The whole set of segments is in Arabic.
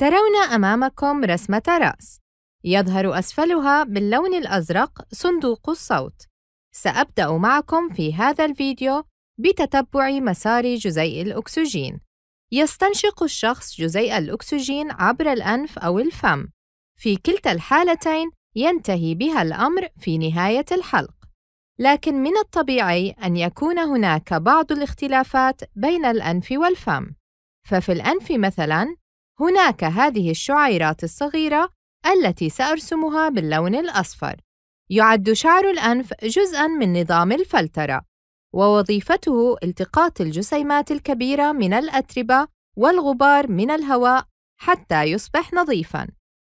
ترون أمامكم رسمة رأس يظهر أسفلها باللون الأزرق صندوق الصوت سأبدأ معكم في هذا الفيديو بتتبع مسار جزيء الأكسجين يستنشق الشخص جزيء الأكسجين عبر الأنف أو الفم في كلتا الحالتين ينتهي بها الأمر في نهاية الحلق لكن من الطبيعي أن يكون هناك بعض الاختلافات بين الأنف والفم ففي الأنف مثلاً هناك هذه الشعيرات الصغيرة التي سأرسمها باللون الأصفر. يعد شعر الأنف جزءًا من نظام الفلترة، ووظيفته التقاط الجسيمات الكبيرة من الأتربة والغبار من الهواء حتى يصبح نظيفًا.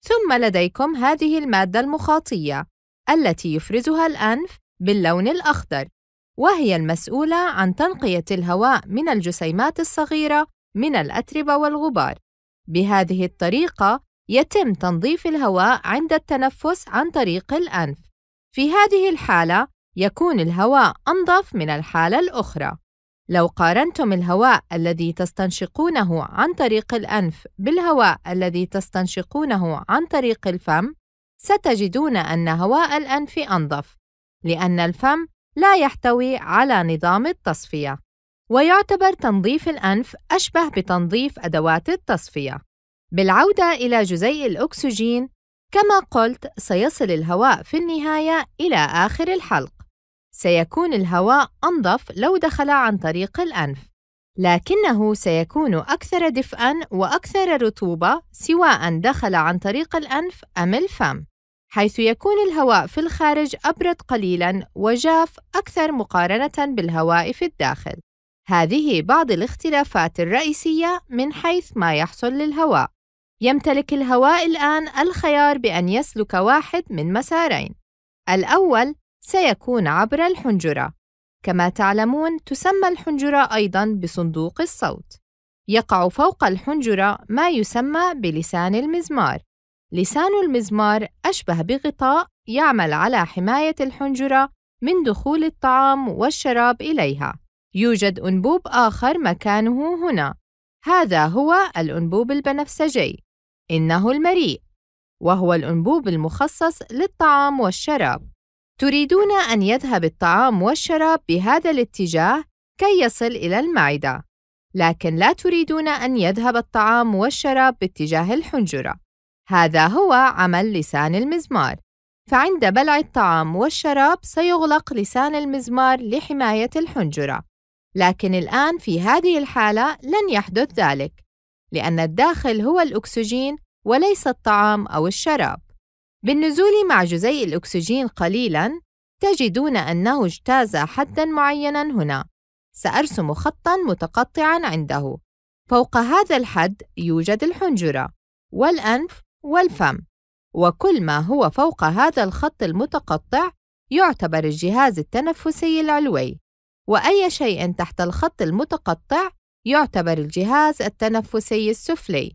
ثم لديكم هذه المادة المخاطية التي يفرزها الأنف باللون الأخضر، وهي المسؤولة عن تنقية الهواء من الجسيمات الصغيرة من الأتربة والغبار. بهذه الطريقة يتم تنظيف الهواء عند التنفس عن طريق الأنف. في هذه الحالة يكون الهواء أنظف من الحالة الأخرى. لو قارنتم الهواء الذي تستنشقونه عن طريق الأنف بالهواء الذي تستنشقونه عن طريق الفم، ستجدون أن هواء الأنف أنظف، لأن الفم لا يحتوي على نظام التصفية. ويعتبر تنظيف الأنف أشبه بتنظيف أدوات التصفية. بالعودة إلى جزيء الأكسجين، كما قلت سيصل الهواء في النهاية إلى آخر الحلق. سيكون الهواء أنظف لو دخل عن طريق الأنف، لكنه سيكون أكثر دفئًا وأكثر رطوبة سواء دخل عن طريق الأنف أم الفم، حيث يكون الهواء في الخارج أبرد قليلًا وجاف أكثر مقارنة بالهواء في الداخل. هذه بعض الاختلافات الرئيسية من حيث ما يحصل للهواء. يمتلك الهواء الآن الخيار بأن يسلك واحد من مسارين. الأول سيكون عبر الحنجرة. كما تعلمون تسمى الحنجرة أيضًا بصندوق الصوت. يقع فوق الحنجرة ما يسمى بلسان المزمار. لسان المزمار أشبه بغطاء يعمل على حماية الحنجرة من دخول الطعام والشراب إليها. يوجد أنبوب آخر مكانه هنا. هذا هو الأنبوب البنفسجي. إنه المريء، وهو الأنبوب المخصص للطعام والشراب. تريدون أن يذهب الطعام والشراب بهذا الاتجاه كي يصل إلى المعدة، لكن لا تريدون أن يذهب الطعام والشراب باتجاه الحنجرة. هذا هو عمل لسان المزمار. فعند بلع الطعام والشراب سيغلق لسان المزمار لحماية الحنجرة. لكن الآن في هذه الحالة لن يحدث ذلك، لأن الداخل هو الأكسجين وليس الطعام أو الشراب. بالنزول مع جزيء الأكسجين قليلاً، تجدون أنه اجتاز حدًا معينًا هنا. سأرسم خطًا متقطعًا عنده. فوق هذا الحد يوجد الحنجرة، والأنف، والفم. وكل ما هو فوق هذا الخط المتقطع يعتبر الجهاز التنفسي العلوي وأي شيء تحت الخط المتقطع يعتبر الجهاز التنفسي السفلي.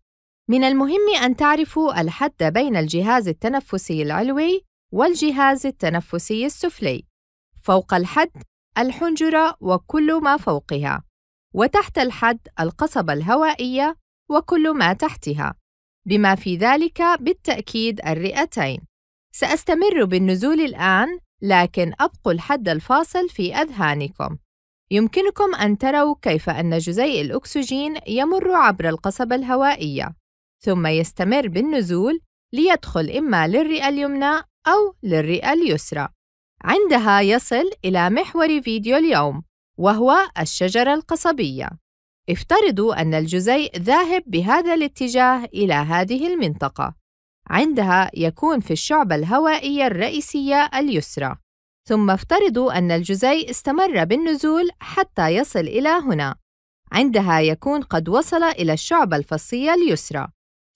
من المهم أن تعرفوا الحد بين الجهاز التنفسي العلوي والجهاز التنفسي السفلي. فوق الحد الحنجرة وكل ما فوقها، وتحت الحد القصبة الهوائية وكل ما تحتها، بما في ذلك بالتأكيد الرئتين. سأستمر بالنزول الآن، لكن أبقوا الحد الفاصل في أذهانكم. يمكنكم أن تروا كيف أن جزيء الأكسجين يمر عبر القصبة الهوائية، ثم يستمر بالنزول ليدخل إما للرئة اليمنى أو للرئة اليسرى. عندها يصل إلى محور فيديو اليوم، وهو الشجرة القصبية. افترضوا أن الجزيء ذاهب بهذا الاتجاه إلى هذه المنطقة. عندها يكون في الشعبة الهوائية الرئيسية اليسرى. ثم افترضوا أن الجزيء استمر بالنزول حتى يصل إلى هنا عندها يكون قد وصل إلى الشعبة الفصية اليسرى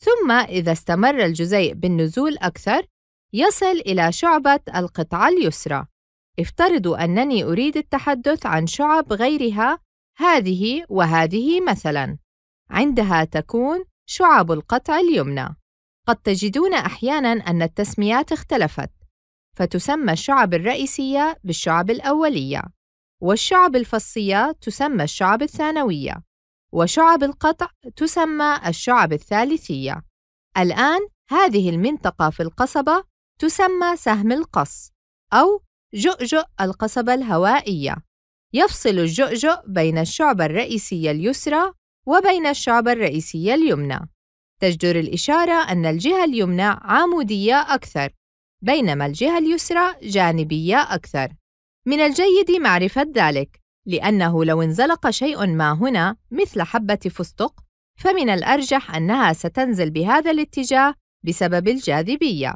ثم إذا استمر الجزيء بالنزول أكثر يصل إلى شعبة القطعة اليسرى افترضوا أنني أريد التحدث عن شعب غيرها هذه وهذه مثلاً عندها تكون شعب القطع اليمنى قد تجدون أحياناً أن التسميات اختلفت فتسمى الشعب الرئيسية بالشعب الأولية، والشعب الفصية تسمى الشعب الثانوية، وشعب القطع تسمى الشعب الثالثية. الآن هذه المنطقة في القصبة تسمى سهم القص أو جؤجؤ القصبة الهوائية. يفصل الجؤجؤ بين الشعبة الرئيسية اليسرى وبين الشعبة الرئيسية اليمنى. تجدر الإشارة أن الجهة اليمنى عمودية أكثر، بينما الجهة اليسرى جانبية أكثر. من الجيد معرفة ذلك، لأنه لو انزلق شيء ما هنا مثل حبة فستق، فمن الأرجح أنها ستنزل بهذا الاتجاه بسبب الجاذبية.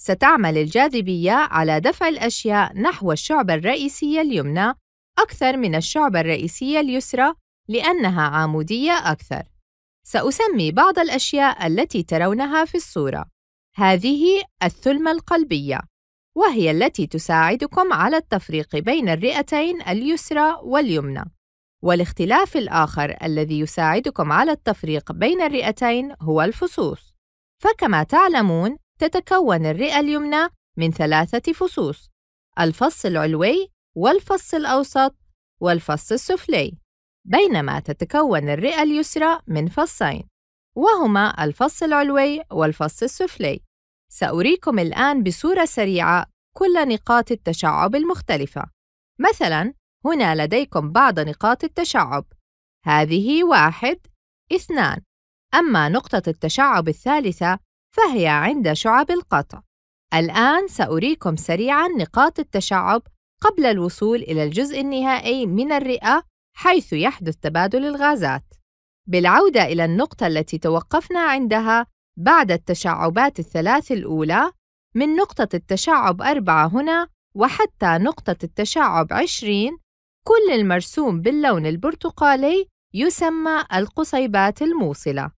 ستعمل الجاذبية على دفع الأشياء نحو الشعبة الرئيسية اليمنى أكثر من الشعبة الرئيسية اليسرى لأنها عامودية أكثر. سأسمي بعض الأشياء التي ترونها في الصورة. هذه الثلمة القلبية، وهي التي تساعدكم على التفريق بين الرئتين اليسرى واليمنى. والاختلاف الآخر الذي يساعدكم على التفريق بين الرئتين هو الفصوص. فكما تعلمون، تتكون الرئة اليمنى من ثلاثة فصوص: الفص العلوي، والفص الأوسط، والفص السفلي، بينما تتكون الرئة اليسرى من فصين: وهما الفص العلوي والفص السفلي سأريكم الآن بصورة سريعة كل نقاط التشعب المختلفة مثلاً هنا لديكم بعض نقاط التشعب هذه واحد اثنان أما نقطة التشعب الثالثة فهي عند شعب القطع الآن سأريكم سريعاً نقاط التشعب قبل الوصول إلى الجزء النهائي من الرئة حيث يحدث تبادل الغازات بالعودة إلى النقطة التي توقفنا عندها بعد التشعبات الثلاث الأولى من نقطة التشعب أربعة هنا وحتى نقطة التشعب عشرين كل المرسوم باللون البرتقالي يسمى القصيبات الموصلة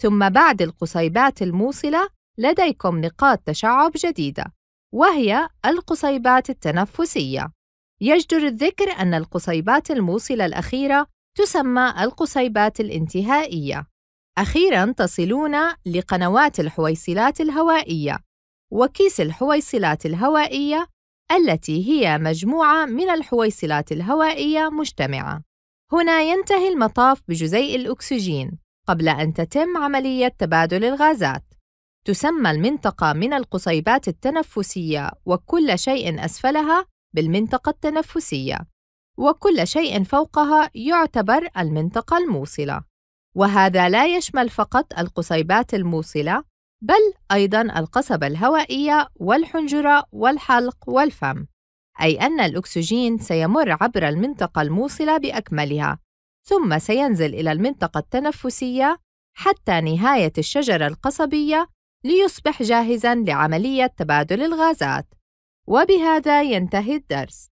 ثم بعد القصيبات الموصلة لديكم نقاط تشعب جديدة وهي القصيبات التنفسية يجدر الذكر أن القصيبات الموصلة الأخيرة تسمى القصيبات الانتهائية. أخيراً تصلون لقنوات الحويصلات الهوائية، وكيس الحويصلات الهوائية التي هي مجموعة من الحويصلات الهوائية مجتمعة. هنا ينتهي المطاف بجزيء الأكسجين قبل أن تتم عملية تبادل الغازات. تسمى المنطقة من القصيبات التنفسية وكل شيء أسفلها بالمنطقة التنفسية. وكل شيء فوقها يعتبر المنطقة الموصلة وهذا لا يشمل فقط القصيبات الموصلة بل أيضا القصبة الهوائية والحنجرة والحلق والفم أي أن الأكسجين سيمر عبر المنطقة الموصلة بأكملها ثم سينزل إلى المنطقة التنفسية حتى نهاية الشجرة القصبية ليصبح جاهزاً لعملية تبادل الغازات وبهذا ينتهي الدرس